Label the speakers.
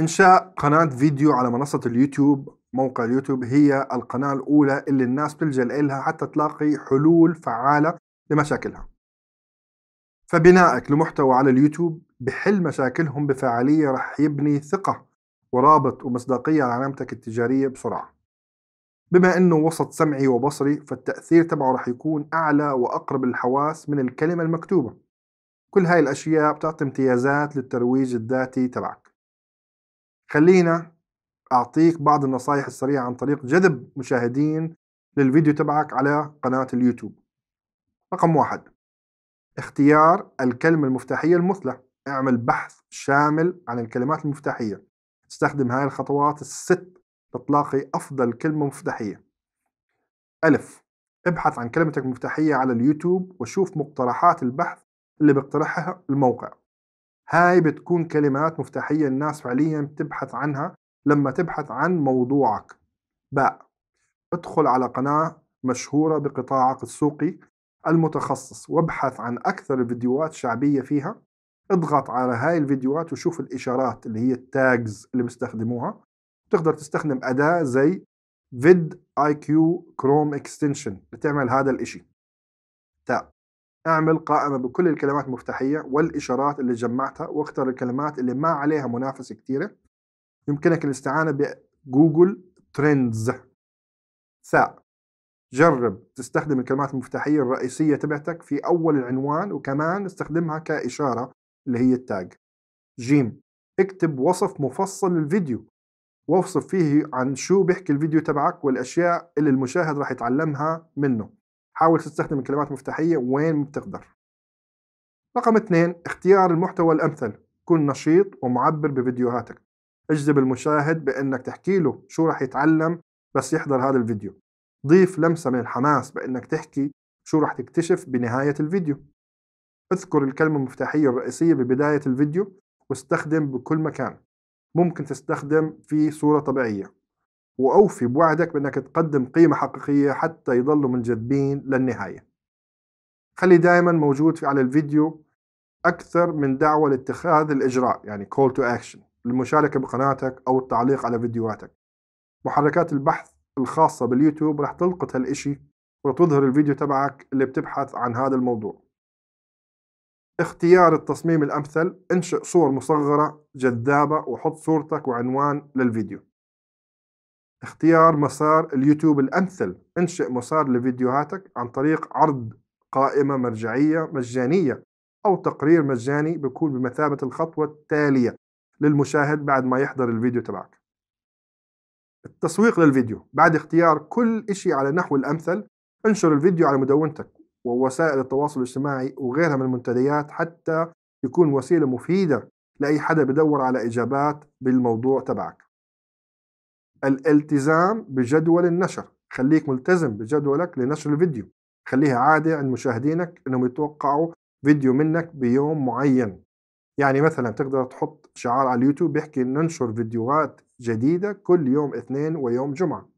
Speaker 1: إنشاء قناة فيديو على منصة اليوتيوب موقع اليوتيوب هي القناة الأولى اللي الناس بتلجأ إلها حتى تلاقي حلول فعالة لمشاكلها فبنائك لمحتوى على اليوتيوب بحل مشاكلهم بفعالية رح يبني ثقة ورابط ومصداقية على علامتك التجارية بسرعة بما أنه وسط سمعي وبصري فالتأثير تبعه رح يكون أعلى وأقرب للحواس من الكلمة المكتوبة كل هاي الأشياء بتعطي امتيازات للترويج الذاتي تبعك خلينا أعطيك بعض النصائح السريعة عن طريق جذب مشاهدين للفيديو تبعك على قناة اليوتيوب رقم واحد اختيار الكلمة المفتاحية المثلى اعمل بحث شامل عن الكلمات المفتاحية استخدم هاي الخطوات الست لتلاقي أفضل كلمة مفتاحية ألف ابحث عن كلمتك المفتاحية على اليوتيوب وشوف مقترحات البحث اللي بيقترحها الموقع هاي بتكون كلمات مفتاحية الناس فعليا بتبحث عنها لما تبحث عن موضوعك باء ادخل على قناة مشهورة بقطاعك السوقي المتخصص وابحث عن أكثر الفيديوهات شعبية فيها اضغط على هاي الفيديوهات وشوف الإشارات اللي هي التاجز اللي بيستخدموها تقدر تستخدم أداة زي فيد اي كيو كروم اكستنشن لتعمل هذا الإشي تاب اعمل قائمة بكل الكلمات المفتاحية والإشارات اللي جمعتها واختر الكلمات اللي ما عليها منافسة كثيرة يمكنك الاستعانة بجوجل ترندز ساعة جرب تستخدم الكلمات المفتاحية الرئيسية تبعتك في أول العنوان وكمان استخدمها كإشارة اللي هي التاج جيم اكتب وصف مفصل للفيديو واوصف فيه عن شو بيحكي الفيديو تبعك والأشياء اللي المشاهد راح يتعلمها منه حاول تستخدم الكلمات المفتاحية وين ما بتقدر رقم اثنين اختيار المحتوى الأمثل كن نشيط ومعبر بفيديوهاتك اجذب المشاهد بأنك تحكي له شو راح يتعلم بس يحضر هذا الفيديو ضيف لمسة من الحماس بأنك تحكي شو راح تكتشف بنهاية الفيديو اذكر الكلمة المفتاحية الرئيسية ببداية الفيديو واستخدم بكل مكان ممكن تستخدم في صورة طبيعية وأوفي بوعدك بأنك تقدم قيمة حقيقية حتى يضلوا منجذبين للنهاية خلي دائما موجود في على الفيديو أكثر من دعوة لاتخاذ الإجراء يعني call to action للمشاركه بقناتك أو التعليق على فيديوهاتك محركات البحث الخاصة باليوتيوب راح تلقط هالإشي وتظهر الفيديو تبعك اللي بتبحث عن هذا الموضوع اختيار التصميم الأمثل انشئ صور مصغرة جذابة وحط صورتك وعنوان للفيديو اختيار مسار اليوتيوب الأمثل انشئ مسار لفيديوهاتك عن طريق عرض قائمة مرجعية مجانية أو تقرير مجاني بيكون بمثابة الخطوة التالية للمشاهد بعد ما يحضر الفيديو تبعك التسويق للفيديو بعد اختيار كل إشي على نحو الأمثل انشر الفيديو على مدونتك ووسائل التواصل الاجتماعي وغيرها من المنتديات حتى يكون وسيلة مفيدة لأي حدا بدور على إجابات بالموضوع تبعك الالتزام بجدول النشر خليك ملتزم بجدولك لنشر الفيديو خليها عادة عند مشاهدينك انهم يتوقعوا فيديو منك بيوم معين يعني مثلا تقدر تحط شعار على اليوتيوب بيحكي ننشر فيديوهات جديدة كل يوم اثنين ويوم جمعة